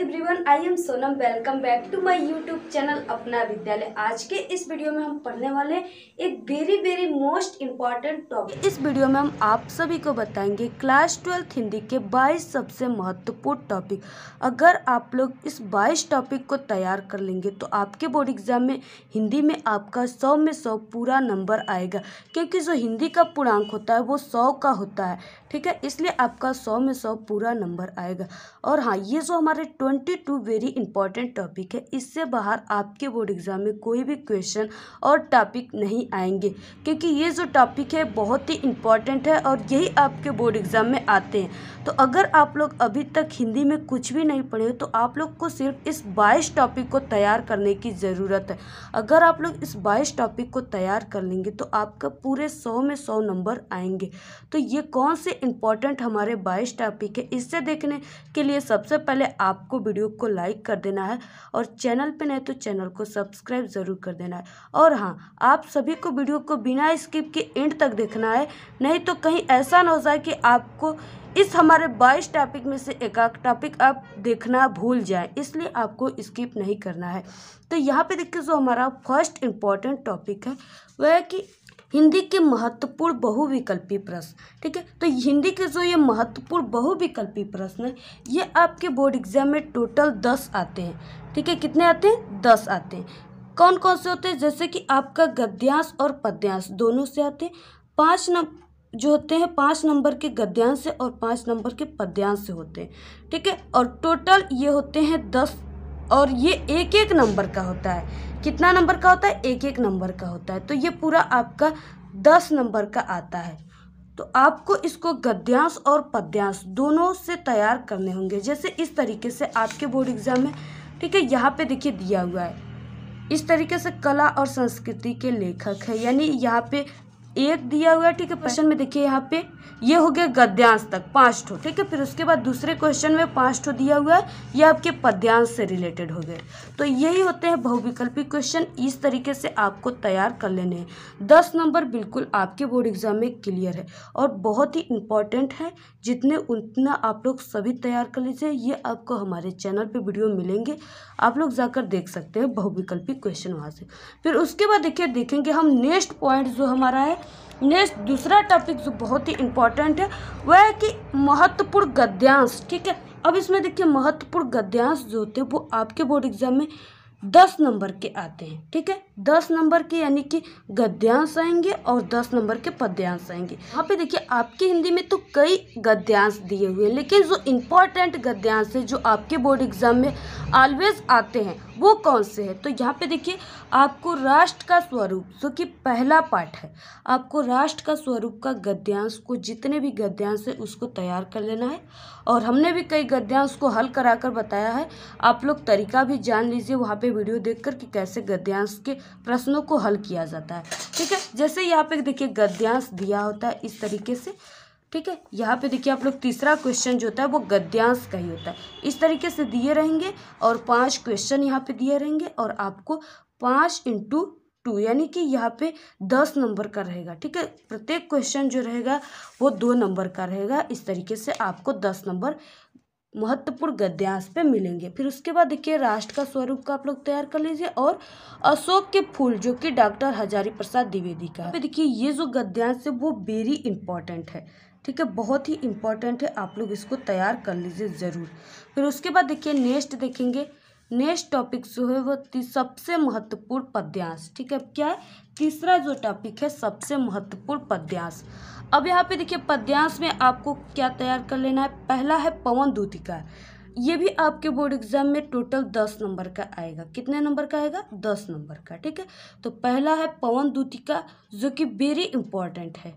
everyone I am Sonam welcome back to my YouTube channel Apna Vidyalaya आज के इस वीडियो में हम पढ़ने वाले एक very very most important topic इस वीडियो में हम आप सभी को बताएंगे क्लास ट्वेल्थ हिंदी के 22 सबसे महत्वपूर्ण टॉपिक अगर आप लोग इस 22 टॉपिक को तैयार कर लेंगे तो आपके बोर्ड एग्जाम में हिंदी में आपका सौ में सौ पूरा नंबर आएगा क्योंकि जो हिंदी का पूर्णांक होता है वो सौ का होता है ठीक है इसलिए आपका सौ में सौ पूरा नंबर आएगा और हाँ ये जो हमारे twenty two very important topic है इससे बाहर आपके बोर्ड एग्ज़ाम में कोई भी क्वेश्चन और टॉपिक नहीं आएंगे क्योंकि ये जो टॉपिक है बहुत ही इंपॉर्टेंट है और यही आपके बोर्ड एग्ज़ाम में आते हैं तो अगर आप लोग अभी तक हिंदी में कुछ भी नहीं पढ़े तो आप लोग को सिर्फ इस बाईस टॉपिक को तैयार करने की ज़रूरत है अगर आप लोग इस बाईस टॉपिक को तैयार कर लेंगे तो आपका पूरे सौ में सौ नंबर आएंगे तो ये कौन से इंपॉर्टेंट हमारे बाईस टॉपिक है इससे देखने के लिए सबसे पहले आपको आपको वीडियो को लाइक कर देना है और चैनल पे नहीं तो चैनल को सब्सक्राइब ज़रूर कर देना है और हाँ आप सभी को वीडियो को बिना स्किप के एंड तक देखना है नहीं तो कहीं ऐसा ना हो जाए कि आपको इस हमारे बाईस टॉपिक में से एक आध टॉपिक आप देखना भूल जाए इसलिए आपको स्किप नहीं करना है तो यहाँ पे देखिए जो हमारा फर्स्ट इम्पॉर्टेंट टॉपिक है वह है कि हिंदी के महत्वपूर्ण बहुविकल्पी प्रश्न ठीक है तो हिंदी के जो ये महत्वपूर्ण बहुविकल्पी प्रश्न है ये आपके बोर्ड एग्जाम में टोटल दस आते हैं ठीक है कितने आते हैं दस आते हैं कौन कौन से होते हैं जैसे कि आपका गद्यांश और पद्यांश दोनों से आते हैं पाँच नंबर जो होते हैं पाँच नंबर के गद्यांश से और पाँच नंबर के पद्यांश से होते हैं ठीक है और टोटल ये होते हैं दस और ये एक एक नंबर का होता है कितना नंबर का होता है एक एक नंबर का होता है तो ये पूरा आपका दस नंबर का आता है तो आपको इसको गद्यांश और पद्यांश दोनों से तैयार करने होंगे जैसे इस तरीके से आपके बोर्ड एग्ज़ाम में ठीक है यहाँ पे देखिए दिया हुआ है इस तरीके से कला और संस्कृति के लेखक है यानी यहाँ पे एक दिया हुआ है ठीक है प्रश्न में देखिए यहाँ पे ये हो गया गद्यांश तक पाँच ठो ठीक है फिर उसके बाद दूसरे क्वेश्चन में पाँच ठो दिया हुआ है ये आपके पद्यांश से रिलेटेड हो गए तो यही होते हैं बहुविकल्पी क्वेश्चन इस तरीके से आपको तैयार कर लेने हैं दस नंबर बिल्कुल आपके बोर्ड एग्जाम में क्लियर है और बहुत ही इंपॉर्टेंट है जितने उतना आप लोग सभी तैयार कर लीजिए ये आपको हमारे चैनल पर वीडियो मिलेंगे आप लोग जाकर देख सकते हैं बहुविकल्पी क्वेश्चन वहाँ से फिर उसके बाद देखिए देखेंगे हम नेक्स्ट पॉइंट जो हमारा है नेक्स्ट दूसरा टॉपिक जो बहुत ही इम्पोर्टेंट है वह है कि महत्वपूर्ण गद्यांश ठीक है अब इसमें देखिए महत्वपूर्ण गद्यांश जो होते हैं वो आपके बोर्ड एग्जाम में दस नंबर के आते हैं ठीक है दस नंबर के यानी कि गद्यांश आएंगे और दस नंबर के पद्यांश आएंगे यहाँ पे देखिए आपके हिंदी में तो कई गद्यांश दिए हुए हैं लेकिन जो इम्पोर्टेंट गद्यांश है जो आपके बोर्ड एग्जाम में ऑलवेज आते हैं वो कौन से हैं तो यहाँ पे देखिए आपको राष्ट्र का स्वरूप जो कि पहला पाठ है आपको राष्ट्र का स्वरूप का गद्यांश को जितने भी गद्यांश है उसको तैयार कर लेना है और हमने भी कई गद्यांश को हल कर बताया है आप लोग तरीका भी जान लीजिए वहाँ पे पे वीडियो देख कर कि कैसे गद्यांश के प्रश्नों को हल किया जाता है ठीक है जैसे यहाँ पे देखिए गद्यांश दिया होता है इस तरीके से ठीक है यहाँ पे देखिए आप लोग तीसरा क्वेश्चन जो होता है वो गद्यांश का ही होता है इस तरीके से दिए रहेंगे और पांच क्वेश्चन यहाँ पे दिए रहेंगे और आपको पाँच इंटू टू यानी कि यहाँ पे दस नंबर का रहेगा ठीक है प्रत्येक क्वेश्चन जो रहेगा वो दो नंबर का रहेगा इस तरीके से आपको दस नंबर महत्वपूर्ण गद्यांश पे मिलेंगे फिर उसके बाद देखिए राष्ट्र का स्वरूप का आप लोग तैयार कर लीजिए और अशोक के फूल जो कि डॉक्टर हजारी प्रसाद द्विवेदी का है देखिए ये जो गद्यांश है वो वेरी इंपॉर्टेंट है ठीक है बहुत ही इंपॉर्टेंट है आप लोग इसको तैयार कर लीजिए ज़रूर फिर उसके बाद देखिए नेक्स्ट देखेंगे नेक्स्ट टॉपिक जो है वो सबसे महत्वपूर्ण पद्यांश ठीक है क्या है तीसरा जो टॉपिक है सबसे महत्वपूर्ण पद्यांश अब यहाँ पे देखिए पद्यांश में आपको क्या तैयार कर लेना है पहला है पवन दूतिका ये भी आपके बोर्ड एग्जाम में टोटल दस नंबर का आएगा कितने नंबर का आएगा दस नंबर का ठीक है तो पहला है पवन दूतिका जो कि वेरी इम्पॉर्टेंट है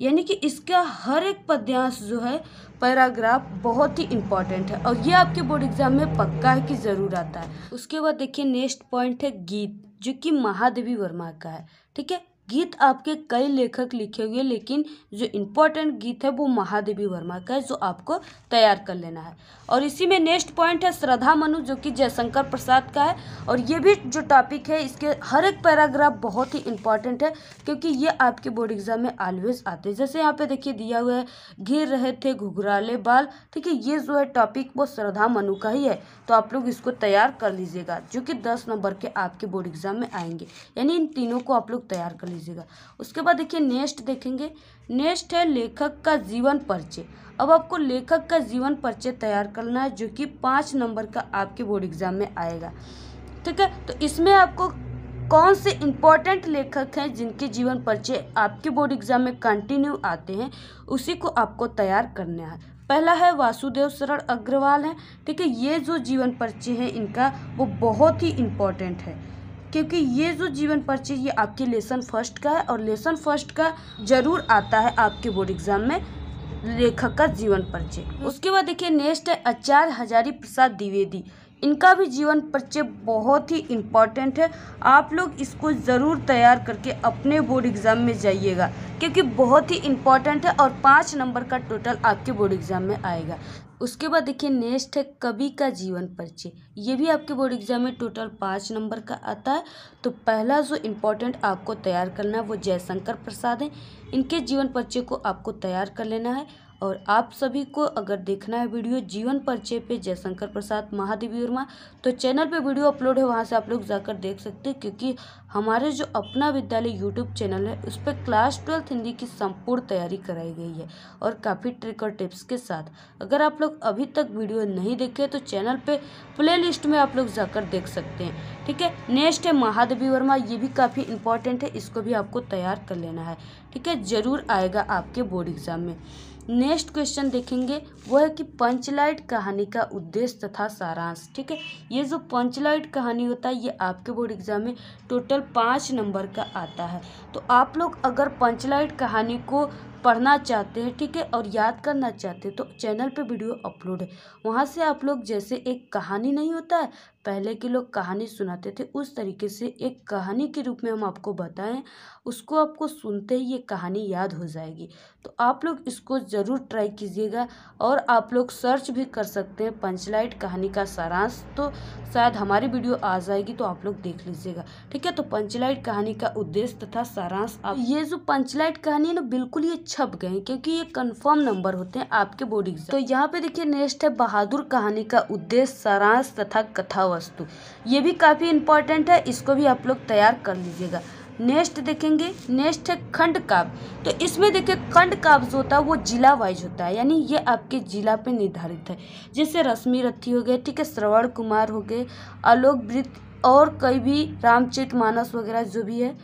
यानी कि इसका हर एक पद्यांश जो है पैराग्राफ बहुत ही इम्पॉर्टेंट है और ये आपके बोर्ड एग्जाम में पक्का है कि ज़रूर आता है उसके बाद देखिए नेक्स्ट पॉइंट है गीत जो कि महादेवी वर्मा का है ठीक है गीत आपके कई लेखक लिखे हुए लेकिन जो इम्पोर्टेंट गीत है वो महादेवी वर्मा का है जो आपको तैयार कर लेना है और इसी में नेक्स्ट पॉइंट है श्रद्धा मनु जो कि जयशंकर प्रसाद का है और ये भी जो टॉपिक है इसके हर एक पैराग्राफ बहुत ही इम्पॉर्टेंट है क्योंकि ये आपके बोर्ड एग्जाम में ऑलवेज आते हैं जैसे यहाँ पे देखिए दिया हुआ है घिर रहे थे घुघराले बाल ठीक है ये जो है टॉपिक वो श्रद्धा मनु का ही है तो आप लोग इसको तैयार कर लीजिएगा जो कि दस नंबर के आपके बोर्ड एग्जाम में आएंगे यानी इन तीनों को आप लोग तैयार कर लीजिए लीजिएगा उसके बाद देखिए नेक्स्ट देखेंगे नेक्स्ट है लेखक का जीवन परिचय अब आपको लेखक का जीवन परिचय तैयार करना है जो कि पाँच नंबर का आपके बोर्ड एग्जाम में आएगा ठीक है तो इसमें आपको कौन से इम्पोर्टेंट लेखक हैं जिनके जीवन परिचय आपके बोर्ड एग्जाम में कंटिन्यू आते हैं उसी को आपको तैयार करना है पहला है वासुदेव शरण अग्रवाल हैं ठीक है ये जो जीवन परिचय है इनका वो बहुत ही इम्पोर्टेंट है क्योंकि ये जो जीवन परिचय ये आपके लेसन फर्स्ट का है और लेसन फर्स्ट का जरूर आता है आपके बोर्ड एग्जाम में लेखक का जीवन परिचय उसके बाद देखिए नेक्स्ट है आचार्य हजारी प्रसाद द्विवेदी इनका भी जीवन परिचय बहुत ही इम्पॉर्टेंट है आप लोग इसको ज़रूर तैयार करके अपने बोर्ड एग्ज़ाम में जाइएगा क्योंकि बहुत ही इम्पॉर्टेंट है और पाँच नंबर का टोटल आपके बोर्ड एग्ज़ाम में आएगा उसके बाद देखिए नेक्स्ट है कवि का जीवन परिचय ये भी आपके बोर्ड एग्जाम में टोटल पाँच नंबर का आता है तो पहला जो इम्पोर्टेंट आपको तैयार करना है वो जयशंकर प्रसाद है इनके जीवन परिचय को आपको तैयार कर लेना है और आप सभी को अगर देखना है वीडियो जीवन परिचय पे जयशंकर प्रसाद महादेवी वर्मा तो चैनल पे वीडियो अपलोड है वहाँ से आप लोग जाकर देख सकते हैं क्योंकि हमारे जो अपना विद्यालय यूट्यूब चैनल है उस पर क्लास ट्वेल्थ हिंदी की संपूर्ण तैयारी कराई गई है और काफ़ी ट्रिक और टिप्स के साथ अगर आप लोग अभी तक वीडियो नहीं देखे तो चैनल पर प्ले में आप लोग जाकर देख सकते हैं ठीक है नेक्स्ट है महादेवी वर्मा ये भी काफ़ी इंपॉर्टेंट है इसको भी आपको तैयार कर लेना है ठीक है ज़रूर आएगा आपके बोर्ड एग्ज़ाम में नेक्स्ट क्वेश्चन देखेंगे वो है कि पंचलाइट कहानी का उद्देश्य तथा सारांश ठीक है ये जो पंचलाइट कहानी होता है ये आपके बोर्ड एग्जाम में टोटल पाँच नंबर का आता है तो आप लोग अगर पंचलाइट कहानी को पढ़ना चाहते हैं ठीक है और याद करना चाहते हैं तो चैनल पे वीडियो अपलोड है वहाँ से आप लोग जैसे एक कहानी नहीं होता है पहले के लोग कहानी सुनाते थे उस तरीके से एक कहानी के रूप में हम आपको बताएं उसको आपको सुनते ही ये कहानी याद हो जाएगी तो आप लोग इसको ज़रूर ट्राई कीजिएगा और आप लोग सर्च भी कर सकते हैं पंचलाइट कहानी का सारांश तो शायद हमारी वीडियो आ जाएगी तो आप लोग देख लीजिएगा ठीक है तो पंचलाइट कहानी का उद्देश्य तथा सारांश आप ये जो पंचलाइट कहानी है ना बिल्कुल ये छप गए क्योंकि ये कंफर्म नंबर होते हैं आपके बोर्ड एग्जाम तो यहाँ पे देखिए नेक्स्ट है बहादुर कहानी का उद्देश्य सारांश तथा कथा वस्तु ये भी काफ़ी इंपॉर्टेंट है इसको भी आप लोग तैयार कर लीजिएगा नेक्स्ट देखेंगे नेक्स्ट है खंड काव्य तो इसमें देखिए खंड काव्य जो होता है वो जिला वाइज होता है यानी ये आपके जिला पे निर्धारित है जैसे रश्मि रथी हो गए ठीक है श्रवण कुमार हो गए आलोक वृत्त और कई भी रामचरित मानस वगैरह जो भी है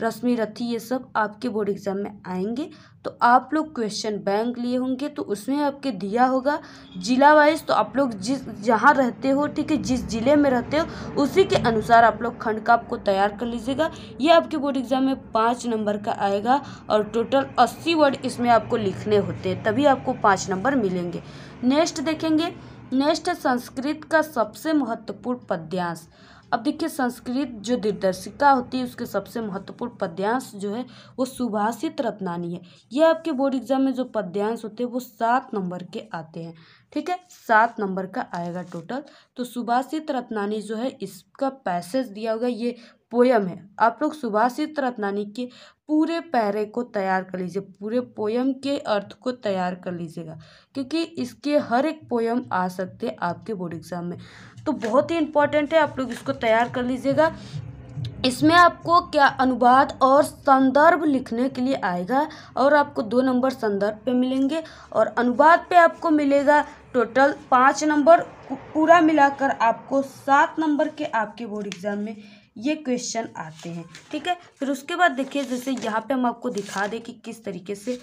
रश्मि रथी ये सब आपके बोर्ड एग्जाम में आएंगे तो आप लोग क्वेश्चन बैंक लिए होंगे तो उसमें आपके दिया होगा जिला वाइज तो आप लोग जिस जहाँ रहते हो ठीक है जिस ज़िले में रहते हो उसी के अनुसार आप लोग खंड का आपको तैयार कर लीजिएगा ये आपके बोर्ड एग्ज़ाम में पाँच नंबर का आएगा और टोटल अस्सी वर्ड इसमें आपको लिखने होते हैं तभी आपको पाँच नंबर मिलेंगे नेक्स्ट देखेंगे नेक्स्ट संस्कृत का सबसे महत्वपूर्ण पद्यांश अब देखिए संस्कृत जो दिग्दर्शिका होती है उसके सबसे महत्वपूर्ण पद्यांश जो है वो सुभाषित रत्नानी है ये आपके बोर्ड एग्जाम में जो पद्यांश होते हैं वो सात नंबर के आते हैं ठीक है सात नंबर का आएगा टोटल तो सुभाषित रत्नानी जो है इसका पैसेज दिया होगा ये पोयम है आप लोग सुभाषित रत्नानी के पूरे पैरे को तैयार कर लीजिए पूरे पोयम के अर्थ को तैयार कर लीजिएगा क्योंकि इसके हर एक पोयम आ सकते हैं आपके बोर्ड एग्जाम में तो बहुत ही इंपॉर्टेंट है आप लोग इसको तैयार कर लीजिएगा इसमें आपको क्या अनुवाद और संदर्भ लिखने के लिए आएगा और आपको दो नंबर संदर्भ पे मिलेंगे और अनुवाद पे आपको मिलेगा टोटल पाँच नंबर पूरा मिलाकर आपको सात नंबर के आपके बोर्ड एग्ज़ाम में ये क्वेश्चन आते हैं ठीक है फिर उसके बाद देखिए जैसे यहाँ पे हम आपको दिखा दें कि किस तरीके से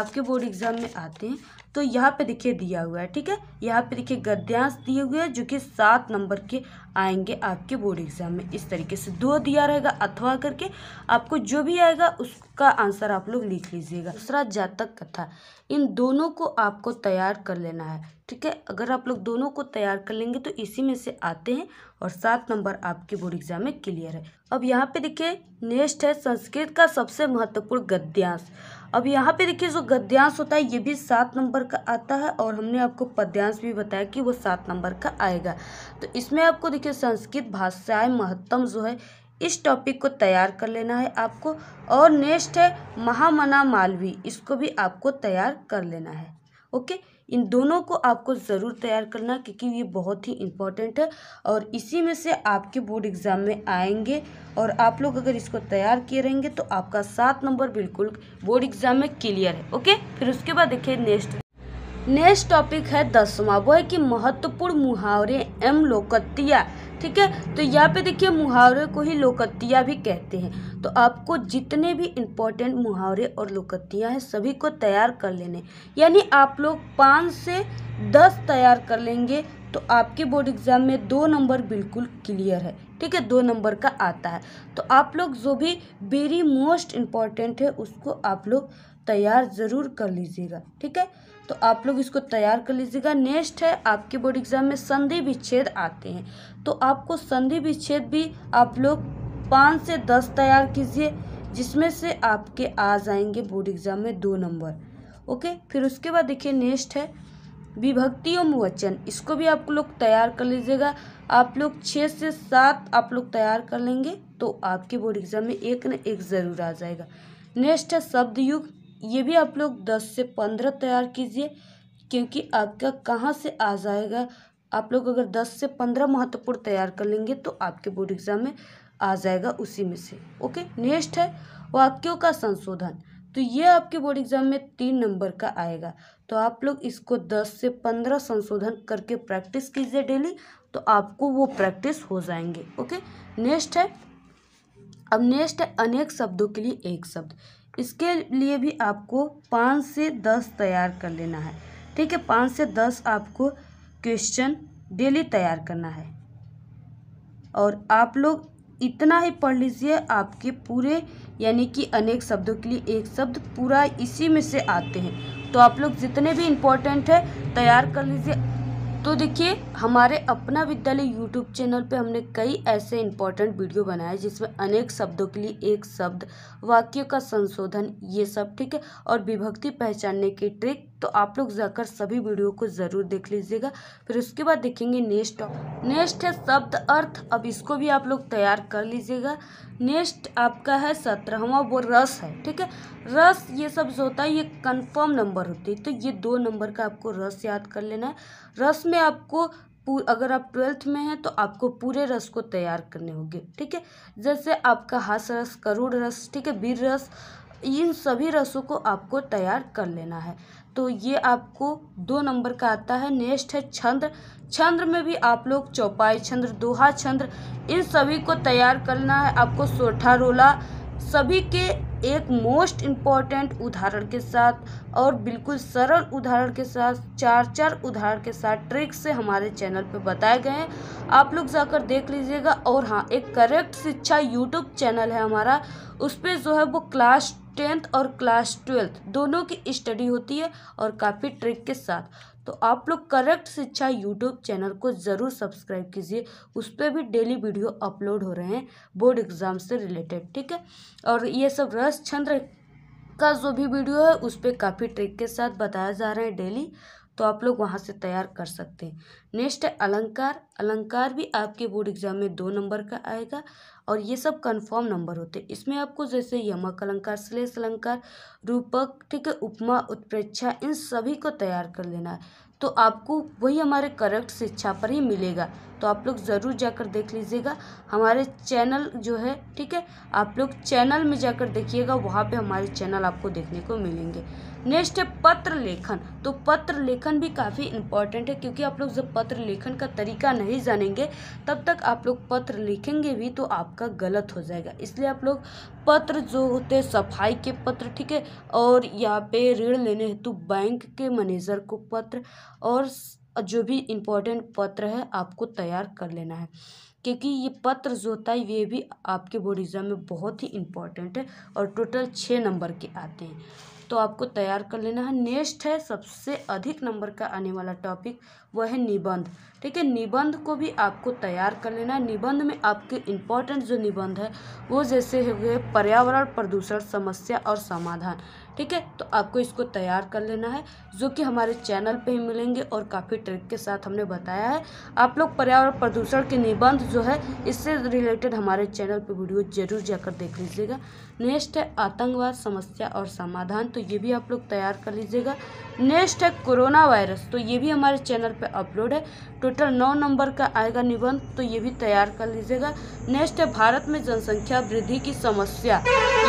आपके बोर्ड एग्ज़ाम में आते हैं तो यहाँ पे देखिए दिया हुआ है ठीक है यहाँ पे देखिए गद्यांश दिए हुए हैं जो कि सात नंबर के आएंगे आपके बोर्ड एग्जाम में इस तरीके से दो दिया रहेगा अथवा करके आपको जो भी आएगा उसका आंसर आप लोग लिख लीजिएगा दूसरा जातक कथा इन दोनों को आपको तैयार कर लेना है ठीक है अगर आप लोग दोनों को तैयार कर लेंगे तो इसी में से आते हैं और सात नंबर आपके बोर्ड एग्जाम में क्लियर है अब यहाँ पे देखिए नेक्स्ट है संस्कृत का सबसे महत्वपूर्ण गद्यांश अब यहाँ पे देखिए जो गद्यांश होता है ये भी सात नंबर का आता है और हमने आपको पद्यांश भी बताया कि वो सात नंबर का आएगा तो इसमें आपको देखिए संस्कृत भाषाएं महत्तम जो है इस टॉपिक को तैयार कर लेना है आपको और नेक्स्ट है महामना मालवी इसको भी आपको तैयार कर लेना है ओके इन दोनों को आपको ज़रूर तैयार करना क्योंकि ये बहुत ही इम्पॉर्टेंट है और इसी में से आपके बोर्ड एग्ज़ाम में आएंगे और आप लोग अगर इसको तैयार किए रहेंगे तो आपका सात नंबर बिल्कुल बोर्ड एग्ज़ाम में क्लियर है ओके फिर उसके बाद देखिए नेक्स्ट नेक्स्ट टॉपिक है दसवा वो है कि महत्वपूर्ण मुहावरे एम लोकतिया ठीक है तो यहाँ पे देखिए मुहावरे को ही लोकतिया भी कहते हैं तो आपको जितने भी इम्पोर्टेंट मुहावरे और लोकतियाँ हैं सभी को तैयार कर लेने यानी आप लोग पाँच से दस तैयार कर लेंगे तो आपके बोर्ड एग्ज़ाम में दो नंबर बिल्कुल क्लियर है ठीक है दो नंबर का आता है तो आप लोग जो भी वेरी मोस्ट इम्पॉर्टेंट है उसको आप लोग तैयार ज़रूर कर लीजिएगा ठीक है तो आप लोग इसको तैयार कर लीजिएगा नेक्स्ट है आपके बोर्ड एग्ज़ाम में संधि विच्छेद आते हैं तो आपको संधि विच्छेद भी आप लोग पाँच से दस तैयार कीजिए जिसमें से आपके आ जाएंगे बोर्ड एग्ज़ाम में दो नंबर ओके फिर उसके बाद देखिए नेक्स्ट है विभक्ति एवं वचन इसको भी आप लोग तैयार कर लीजिएगा आप लोग छः से सात आप लोग तैयार कर लेंगे तो आपके बोर्ड एग्जाम में एक न एक ज़रूर आ जाएगा नेक्स्ट है शब्द युग ये भी आप लोग दस से पंद्रह तैयार कीजिए क्योंकि आपका कहाँ से आ जाएगा आप लोग अगर दस से पंद्रह महत्वपूर्ण तैयार कर लेंगे तो आपके बोर्ड एग्जाम में आ जाएगा उसी में से ओके नेक्स्ट है वाक्यों का संशोधन तो ये आपके बोर्ड एग्जाम में तीन नंबर का आएगा तो आप लोग इसको दस से पंद्रह संशोधन करके प्रैक्टिस कीजिए डेली तो आपको वो प्रैक्टिस हो जाएंगे ओके नेक्स्ट है अब नेक्स्ट है अनेक शब्दों के लिए एक शब्द इसके लिए भी आपको पाँच से दस तैयार कर लेना है ठीक है पाँच से दस आपको क्वेश्चन डेली तैयार करना है और आप लोग इतना ही पढ़ लीजिए आपके पूरे यानी कि अनेक शब्दों के लिए एक शब्द पूरा इसी में से आते हैं तो आप लोग जितने भी इम्पोर्टेंट है तैयार कर लीजिए तो देखिए हमारे अपना विद्यालय यूट्यूब चैनल पे हमने कई ऐसे इम्पोर्टेंट वीडियो बनाए जिसमें अनेक शब्दों के लिए एक शब्द वाक्यों का संशोधन ये सब ठीक है और विभक्ति पहचानने की ट्रिक तो आप लोग जाकर सभी वीडियो को ज़रूर देख लीजिएगा फिर उसके बाद देखेंगे नेक्स्ट नेक्स्ट है शब्द अर्थ अब इसको भी आप लोग तैयार कर लीजिएगा नेक्स्ट आपका है सत्रहवा वो रस है ठीक है रस ये सब जो होता है ये कंफर्म नंबर होती है तो ये दो नंबर का आपको रस याद कर लेना है रस में आपको अगर आप ट्वेल्थ में हैं तो आपको पूरे रस को तैयार करने होंगे ठीक है जैसे आपका हास रस करूड़ रस ठीक है बीर रस इन सभी रसों को आपको तैयार कर लेना है तो ये आपको दो नंबर का आता है नेक्स्ट है छंद्र छंद में भी आप लोग चौपाई छंद्र दोहा छंद्र इन सभी को तैयार करना है आपको सोठा रोला सभी के एक मोस्ट इम्पॉर्टेंट उदाहरण के साथ और बिल्कुल सरल उदाहरण के साथ चार चार उदाहरण के साथ ट्रिक से हमारे चैनल पर बताए गए हैं आप लोग जाकर देख लीजिएगा और हाँ एक करेक्ट शिक्षा यूट्यूब चैनल है हमारा उस पर जो है वो क्लास टेंथ और क्लास ट्वेल्थ दोनों की स्टडी होती है और काफ़ी ट्रिक के साथ तो आप लोग करेक्ट शिक्षा यूट्यूब चैनल को ज़रूर सब्सक्राइब कीजिए उस पर भी डेली वीडियो अपलोड हो रहे हैं बोर्ड एग्ज़ाम से रिलेटेड ठीक है और ये सब रस छंद्र का जो भी वीडियो है उस पर काफ़ी ट्रिक के साथ बताया जा रहा है डेली तो आप लोग वहाँ से तैयार कर सकते हैं नेक्स्ट है अलंकार अलंकार भी आपके बोर्ड एग्जाम में दो नंबर का आएगा और ये सब कन्फर्म नंबर होते हैं इसमें आपको जैसे यमक अलंकार श्लेष अलंकार रूपक ठीक है उपमा उत्प्रेक्षा इन सभी को तैयार कर लेना है तो आपको वही हमारे करेक्ट शिक्षा पर ही मिलेगा तो आप लोग ज़रूर जाकर देख लीजिएगा हमारे चैनल जो है ठीक है आप लोग चैनल में जाकर देखिएगा वहाँ पे हमारे चैनल आपको देखने को मिलेंगे नेक्स्ट है पत्र लेखन तो पत्र लेखन भी काफ़ी इम्पॉर्टेंट है क्योंकि आप लोग जब पत्र लेखन का तरीका नहीं जानेंगे तब तक आप लोग पत्र लिखेंगे भी तो आपका गलत हो जाएगा इसलिए आप लोग पत्र जो होते हैं सफाई के पत्र ठीक है और यहाँ पे ऋण लेने हेतु बैंक के मैनेजर को पत्र और और जो भी इम्पोर्टेंट पत्र है आपको तैयार कर लेना है क्योंकि ये पत्र जो होता है ये भी आपके बोर्ड एग्ज़ाम में बहुत ही इम्पोर्टेंट है और टोटल छः नंबर के आते हैं तो आपको तैयार कर लेना है नेक्स्ट है सबसे अधिक नंबर का आने वाला टॉपिक वह है निबंध ठीक है निबंध को भी आपको तैयार कर लेना है निबंध में आपके इम्पोर्टेंट जो निबंध है वो जैसे हो गए पर्यावरण प्रदूषण समस्या और समाधान ठीक है तो आपको इसको तैयार कर लेना है जो कि हमारे चैनल पे ही मिलेंगे और काफ़ी ट्रिक के साथ हमने बताया है आप लोग पर्यावरण प्रदूषण के निबंध जो है इससे रिलेटेड हमारे चैनल पे वीडियो जरूर जाकर देख लीजिएगा नेक्स्ट है आतंकवाद समस्या और समाधान तो ये भी आप लोग तैयार कर लीजिएगा नेक्स्ट है कोरोना वायरस तो ये भी हमारे चैनल पर अपलोड है टोटल नौ नंबर का आएगा निबंध तो ये भी तैयार कर लीजिएगा नेक्स्ट है भारत में जनसंख्या वृद्धि की समस्या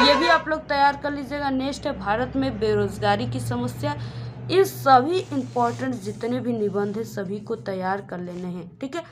ये भी आप लोग तैयार कर लीजिएगा नेक्स्ट है भारत भारत में बेरोजगारी की समस्या इस सभी इम्पोर्टेंट जितने भी निबंध हैं सभी को तैयार कर लेने हैं ठीक है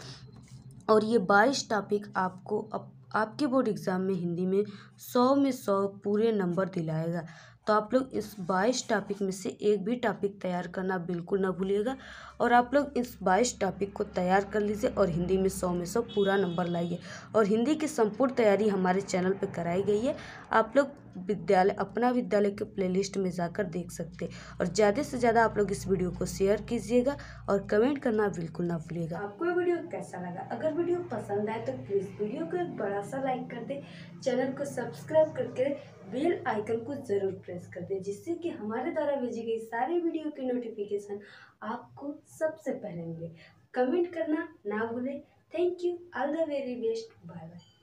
और ये बाईस टॉपिक आपको अप, आपके बोर्ड एग्ज़ाम में हिंदी में सौ में सौ पूरे नंबर दिलाएगा तो आप लोग इस बाईस टॉपिक में से एक भी टॉपिक तैयार करना बिल्कुल ना भूलिएगा और आप लोग इस बाईस टॉपिक को तैयार कर लीजिए और हिंदी में सौ में सौ पूरा नंबर लाइए और हिंदी की संपूर्ण तैयारी हमारे चैनल पर कराई गई है आप लोग विद्यालय अपना विद्यालय के प्लेलिस्ट में जाकर देख सकते हैं और ज़्यादा से ज़्यादा आप लोग इस वीडियो को शेयर कीजिएगा और कमेंट करना बिल्कुल ना भूलिएगा आपको वीडियो कैसा लगा अगर वीडियो पसंद आए तो प्लीज़ वीडियो को एक बड़ा सा लाइक कर दे चैनल को सब्सक्राइब करके बेल आइकन को ज़रूर प्रेस कर दें जिससे कि हमारे द्वारा भेजी गई सारी वीडियो की नोटिफिकेशन आपको सबसे पहले मिले कमेंट करना ना भूलें thank you all the very best bye bye